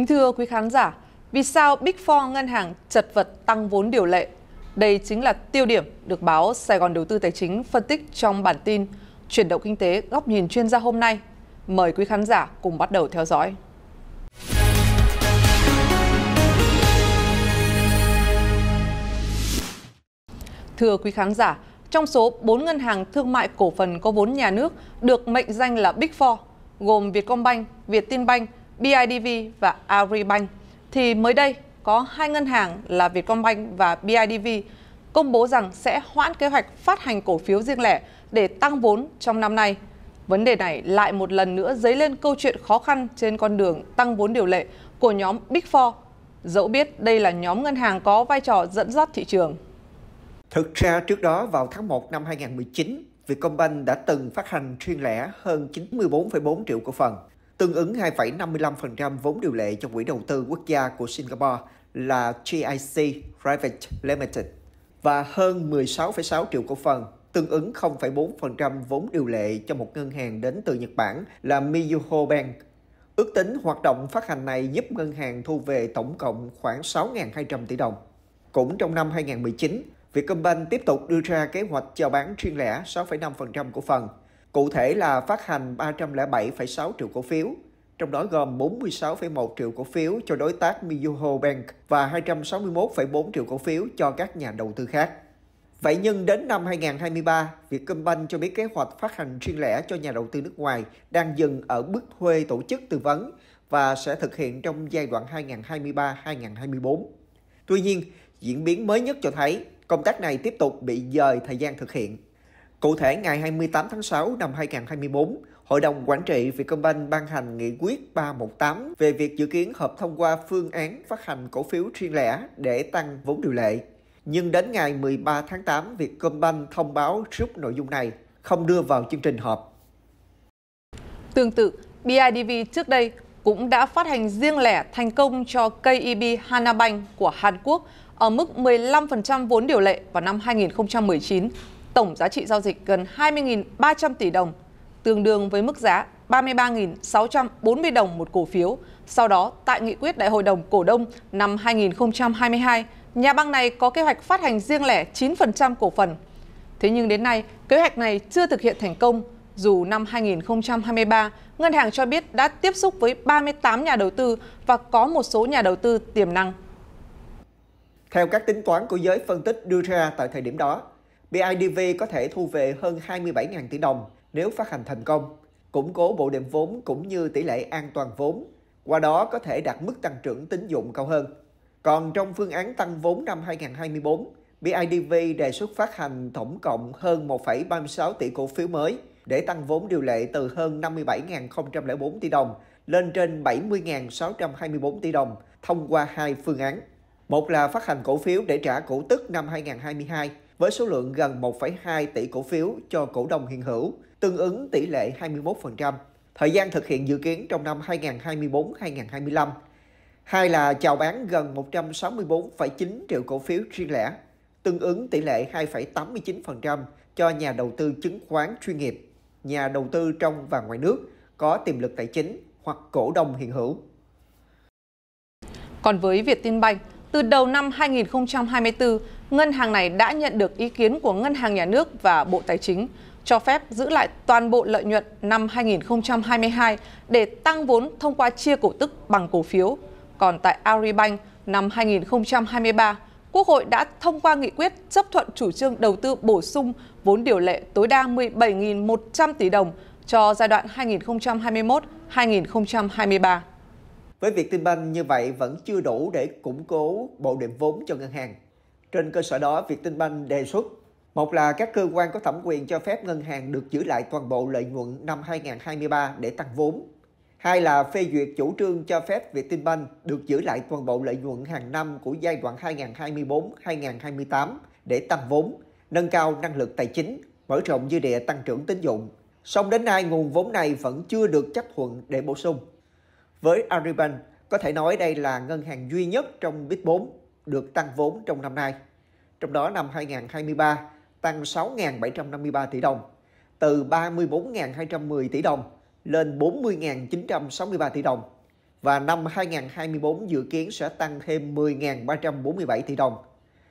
Kính thưa quý khán giả, vì sao Big Four ngân hàng chật vật tăng vốn điều lệ? Đây chính là tiêu điểm được báo Sài Gòn Đầu tư Tài chính phân tích trong bản tin Chuyển động kinh tế góc nhìn chuyên gia hôm nay. Mời quý khán giả cùng bắt đầu theo dõi. Thưa quý khán giả, trong số 4 ngân hàng thương mại cổ phần có vốn nhà nước được mệnh danh là Big Four, gồm Vietcombank, Vietinbank, BIDV và Agribank thì mới đây có hai ngân hàng là Vietcombank và BIDV công bố rằng sẽ hoãn kế hoạch phát hành cổ phiếu riêng lẻ để tăng vốn trong năm nay. Vấn đề này lại một lần nữa dấy lên câu chuyện khó khăn trên con đường tăng vốn điều lệ của nhóm Big Four. Dẫu biết đây là nhóm ngân hàng có vai trò dẫn dắt thị trường. Thực ra trước đó vào tháng 1 năm 2019, Vietcombank đã từng phát hành riêng lẻ hơn 94,4 triệu cổ phần tương ứng 2,55% vốn điều lệ cho Quỹ đầu tư quốc gia của Singapore là GIC Private Limited và hơn 16,6 triệu cổ phần, tương ứng 0,4% vốn điều lệ cho một ngân hàng đến từ Nhật Bản là Mizuho Bank. Ước tính hoạt động phát hành này giúp ngân hàng thu về tổng cộng khoảng 6.200 tỷ đồng. Cũng trong năm 2019, Vietcombank tiếp tục đưa ra kế hoạch chào bán riêng lẻ 6,5% cổ phần Cụ thể là phát hành 307,6 triệu cổ phiếu, trong đó gồm 46,1 triệu cổ phiếu cho đối tác Mizuho Bank và 261,4 triệu cổ phiếu cho các nhà đầu tư khác. Vậy nhưng đến năm 2023, Vietcombank cho biết kế hoạch phát hành riêng lẻ cho nhà đầu tư nước ngoài đang dừng ở bước thuê tổ chức tư vấn và sẽ thực hiện trong giai đoạn 2023-2024. Tuy nhiên, diễn biến mới nhất cho thấy công tác này tiếp tục bị dời thời gian thực hiện. Cụ thể, ngày 28 tháng 6 năm 2024, Hội đồng Quản trị Vietcombank ban hành nghị quyết 318 về việc dự kiến hợp thông qua phương án phát hành cổ phiếu riêng lẻ để tăng vốn điều lệ. Nhưng đến ngày 13 tháng 8, Vietcombank thông báo rút nội dung này, không đưa vào chương trình họp. Tương tự, BIDV trước đây cũng đã phát hành riêng lẻ thành công cho KIB Hana của Hàn Quốc ở mức 15% vốn điều lệ vào năm 2019 tổng giá trị giao dịch gần 20.300 tỷ đồng, tương đương với mức giá 33.640 đồng một cổ phiếu. Sau đó, tại nghị quyết Đại hội đồng Cổ đông năm 2022, nhà băng này có kế hoạch phát hành riêng lẻ 9% cổ phần. Thế nhưng đến nay, kế hoạch này chưa thực hiện thành công. Dù năm 2023, ngân hàng cho biết đã tiếp xúc với 38 nhà đầu tư và có một số nhà đầu tư tiềm năng. Theo các tính toán của giới phân tích đưa ra tại thời điểm đó, BIDV có thể thu về hơn 27.000 tỷ đồng nếu phát hành thành công, củng cố bộ đệm vốn cũng như tỷ lệ an toàn vốn, qua đó có thể đạt mức tăng trưởng tín dụng cao hơn. Còn trong phương án tăng vốn năm 2024, BIDV đề xuất phát hành tổng cộng hơn 1,36 tỷ cổ phiếu mới để tăng vốn điều lệ từ hơn 57.004 tỷ đồng lên trên 70.624 tỷ đồng thông qua hai phương án. Một là phát hành cổ phiếu để trả cổ tức năm 2022 với số lượng gần 1,2 tỷ cổ phiếu cho cổ đông hiện hữu, tương ứng tỷ lệ 21%. Thời gian thực hiện dự kiến trong năm 2024-2025. Hai là chào bán gần 164,9 triệu cổ phiếu riêng lẻ, tương ứng tỷ lệ 2,89% cho nhà đầu tư chứng khoán chuyên nghiệp, nhà đầu tư trong và ngoài nước có tiềm lực tài chính hoặc cổ đông hiện hữu. Còn với Việt Tiên Banh, từ đầu năm 2024, ngân hàng này đã nhận được ý kiến của Ngân hàng Nhà nước và Bộ Tài chính cho phép giữ lại toàn bộ lợi nhuận năm 2022 để tăng vốn thông qua chia cổ tức bằng cổ phiếu. Còn tại Agribank năm 2023, Quốc hội đã thông qua nghị quyết chấp thuận chủ trương đầu tư bổ sung vốn điều lệ tối đa 17.100 tỷ đồng cho giai đoạn 2021-2023. Với việc tin banh như vậy vẫn chưa đủ để củng cố bộ đệm vốn cho ngân hàng. Trên cơ sở đó, Vietinbank đề xuất một là các cơ quan có thẩm quyền cho phép ngân hàng được giữ lại toàn bộ lợi nhuận năm 2023 để tăng vốn. Hai là phê duyệt chủ trương cho phép Vietinbank được giữ lại toàn bộ lợi nhuận hàng năm của giai đoạn 2024-2028 để tăng vốn, nâng cao năng lực tài chính, mở rộng dư địa tăng trưởng tín dụng. Song đến nay, nguồn vốn này vẫn chưa được chấp thuận để bổ sung. Với Agribank, có thể nói đây là ngân hàng duy nhất trong bit 4 được tăng vốn trong năm nay. Trong đó năm 2023 tăng 6.753 tỷ đồng, từ 34.210 tỷ đồng lên 40.963 tỷ đồng và năm 2024 dự kiến sẽ tăng thêm 10.347 tỷ đồng.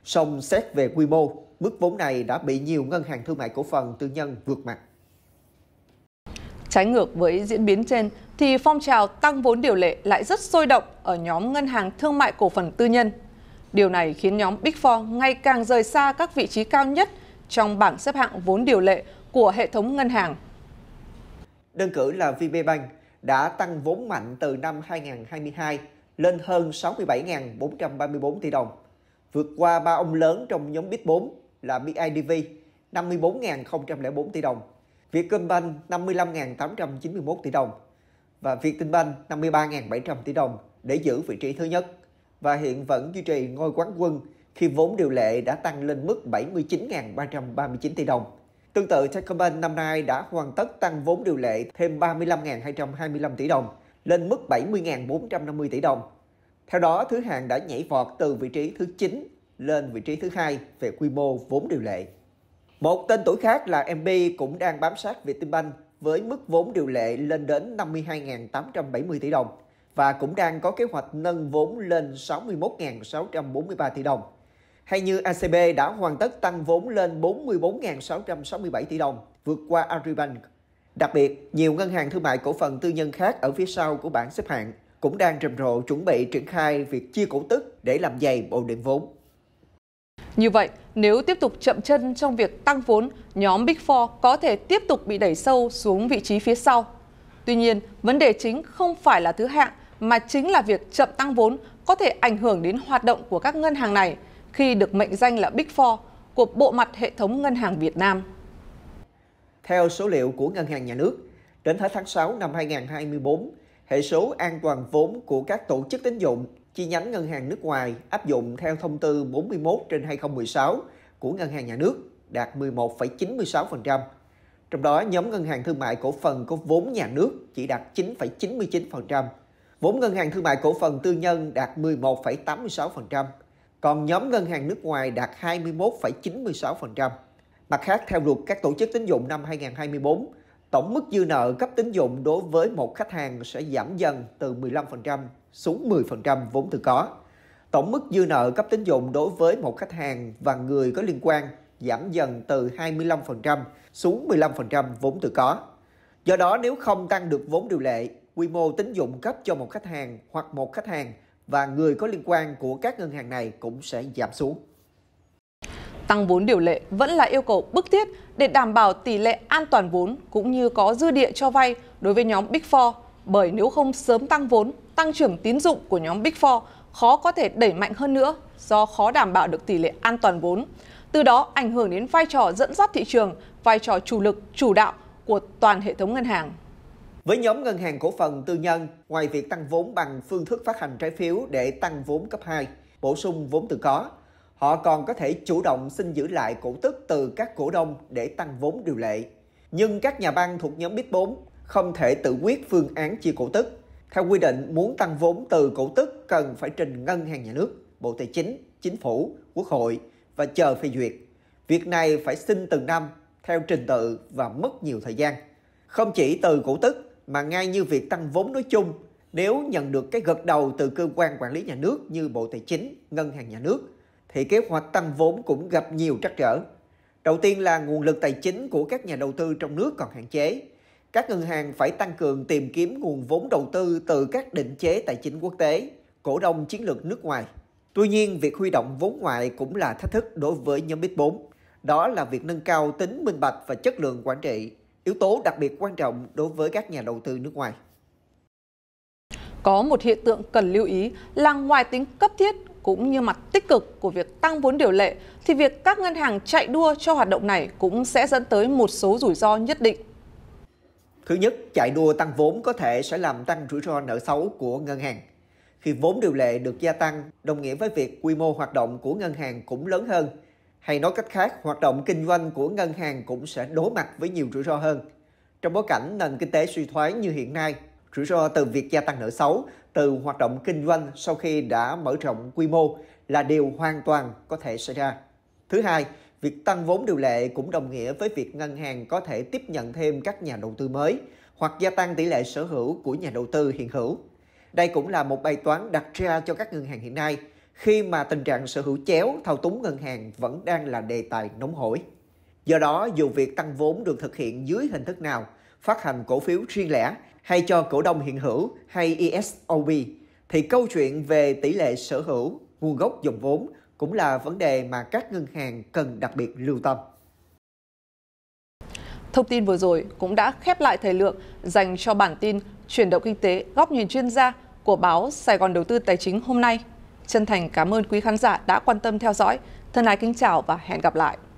Song xét về quy mô, mức vốn này đã bị nhiều ngân hàng thương mại cổ phần tư nhân vượt mặt. Trái ngược với diễn biến trên, thì phong trào tăng vốn điều lệ lại rất sôi động ở nhóm ngân hàng thương mại cổ phần tư nhân Điều này khiến nhóm Big Four ngày càng rời xa các vị trí cao nhất trong bảng xếp hạng vốn điều lệ của hệ thống ngân hàng. Đơn cử là VPBank đã tăng vốn mạnh từ năm 2022 lên hơn 67.434 tỷ đồng, vượt qua ba ông lớn trong nhóm Big 4 là BIDV 54.004 tỷ đồng, Vietcombank 55.891 tỷ đồng và Vietinbank 53.700 tỷ đồng để giữ vị trí thứ nhất và hiện vẫn duy trì ngôi quán quân khi vốn điều lệ đã tăng lên mức 79.339 tỷ đồng. Tương tự, Techcombank năm nay đã hoàn tất tăng vốn điều lệ thêm 35.225 tỷ đồng lên mức 70.450 tỷ đồng. Theo đó, thứ hạng đã nhảy vọt từ vị trí thứ 9 lên vị trí thứ hai về quy mô vốn điều lệ. Một tên tuổi khác là MB cũng đang bám sát Vietinbank với mức vốn điều lệ lên đến 52.870 tỷ đồng và cũng đang có kế hoạch nâng vốn lên 61.643 tỷ đồng. Hay như ACB đã hoàn tất tăng vốn lên 44.667 tỷ đồng, vượt qua Agribank. Đặc biệt, nhiều ngân hàng thương mại cổ phần tư nhân khác ở phía sau của bảng xếp hạng cũng đang rầm rộ chuẩn bị triển khai việc chia cổ tức để làm dày bộ định vốn. Như vậy, nếu tiếp tục chậm chân trong việc tăng vốn, nhóm Big Four có thể tiếp tục bị đẩy sâu xuống vị trí phía sau. Tuy nhiên, vấn đề chính không phải là thứ hạng mà chính là việc chậm tăng vốn có thể ảnh hưởng đến hoạt động của các ngân hàng này khi được mệnh danh là Big Four của bộ mặt hệ thống ngân hàng Việt Nam. Theo số liệu của Ngân hàng Nhà nước, đến hết tháng 6 năm 2024, hệ số an toàn vốn của các tổ chức tín dụng chi nhánh ngân hàng nước ngoài áp dụng theo thông tư 41 trên 2016 của Ngân hàng Nhà nước đạt 11,96%. Trong đó, nhóm ngân hàng thương mại cổ phần có vốn nhà nước chỉ đạt 9,99%, Vốn ngân hàng thương mại cổ phần tư nhân đạt 11,86%, còn nhóm ngân hàng nước ngoài đạt 21,96%. Mặt khác, theo luật các tổ chức tín dụng năm 2024, tổng mức dư nợ cấp tín dụng đối với một khách hàng sẽ giảm dần từ 15% xuống 10% vốn tự có. Tổng mức dư nợ cấp tín dụng đối với một khách hàng và người có liên quan giảm dần từ 25% xuống 15% vốn tự có. Do đó nếu không tăng được vốn điều lệ quy mô tín dụng cấp cho một khách hàng hoặc một khách hàng và người có liên quan của các ngân hàng này cũng sẽ giảm xuống. Tăng vốn điều lệ vẫn là yêu cầu bức thiết để đảm bảo tỷ lệ an toàn vốn cũng như có dư địa cho vay đối với nhóm Big Four, bởi nếu không sớm tăng vốn, tăng trưởng tín dụng của nhóm Big Four khó có thể đẩy mạnh hơn nữa do khó đảm bảo được tỷ lệ an toàn vốn. Từ đó ảnh hưởng đến vai trò dẫn dắt thị trường, vai trò chủ lực, chủ đạo của toàn hệ thống ngân hàng. Với nhóm ngân hàng cổ phần tư nhân, ngoài việc tăng vốn bằng phương thức phát hành trái phiếu để tăng vốn cấp 2, bổ sung vốn tự có, họ còn có thể chủ động xin giữ lại cổ tức từ các cổ đông để tăng vốn điều lệ. Nhưng các nhà băng thuộc nhóm BIT4 không thể tự quyết phương án chia cổ tức. Theo quy định, muốn tăng vốn từ cổ tức cần phải trình ngân hàng nhà nước, Bộ Tài chính, Chính phủ, Quốc hội và chờ phê duyệt. Việc này phải xin từng năm theo trình tự và mất nhiều thời gian. Không chỉ từ cổ tức mà ngay như việc tăng vốn nói chung nếu nhận được cái gật đầu từ cơ quan quản lý nhà nước như Bộ Tài chính, Ngân hàng Nhà nước thì kế hoạch tăng vốn cũng gặp nhiều trắc trở. Đầu tiên là nguồn lực tài chính của các nhà đầu tư trong nước còn hạn chế. Các ngân hàng phải tăng cường tìm kiếm nguồn vốn đầu tư từ các định chế tài chính quốc tế, cổ đông chiến lược nước ngoài. Tuy nhiên, việc huy động vốn ngoại cũng là thách thức đối với nhóm Big 4. Đó là việc nâng cao tính minh bạch và chất lượng quản trị yếu tố đặc biệt quan trọng đối với các nhà đầu tư nước ngoài. Có một hiện tượng cần lưu ý là ngoài tính cấp thiết cũng như mặt tích cực của việc tăng vốn điều lệ thì việc các ngân hàng chạy đua cho hoạt động này cũng sẽ dẫn tới một số rủi ro nhất định. Thứ nhất, chạy đua tăng vốn có thể sẽ làm tăng rủi ro nợ xấu của ngân hàng. Khi vốn điều lệ được gia tăng, đồng nghĩa với việc quy mô hoạt động của ngân hàng cũng lớn hơn, hay nói cách khác, hoạt động kinh doanh của ngân hàng cũng sẽ đối mặt với nhiều rủi ro hơn. Trong bối cảnh nền kinh tế suy thoái như hiện nay, rủi ro từ việc gia tăng nợ xấu, từ hoạt động kinh doanh sau khi đã mở rộng quy mô là điều hoàn toàn có thể xảy ra. Thứ hai, việc tăng vốn điều lệ cũng đồng nghĩa với việc ngân hàng có thể tiếp nhận thêm các nhà đầu tư mới hoặc gia tăng tỷ lệ sở hữu của nhà đầu tư hiện hữu. Đây cũng là một bài toán đặt ra cho các ngân hàng hiện nay – khi mà tình trạng sở hữu chéo thao túng ngân hàng vẫn đang là đề tài nóng hổi. Do đó, dù việc tăng vốn được thực hiện dưới hình thức nào, phát hành cổ phiếu riêng lẻ hay cho cổ đông hiện hữu hay ESOB, thì câu chuyện về tỷ lệ sở hữu, nguồn gốc dòng vốn cũng là vấn đề mà các ngân hàng cần đặc biệt lưu tâm. Thông tin vừa rồi cũng đã khép lại thời lượng dành cho bản tin chuyển động kinh tế góc nhìn chuyên gia của báo Sài Gòn Đầu tư Tài chính hôm nay. Chân thành cảm ơn quý khán giả đã quan tâm theo dõi. Thân ái kính chào và hẹn gặp lại.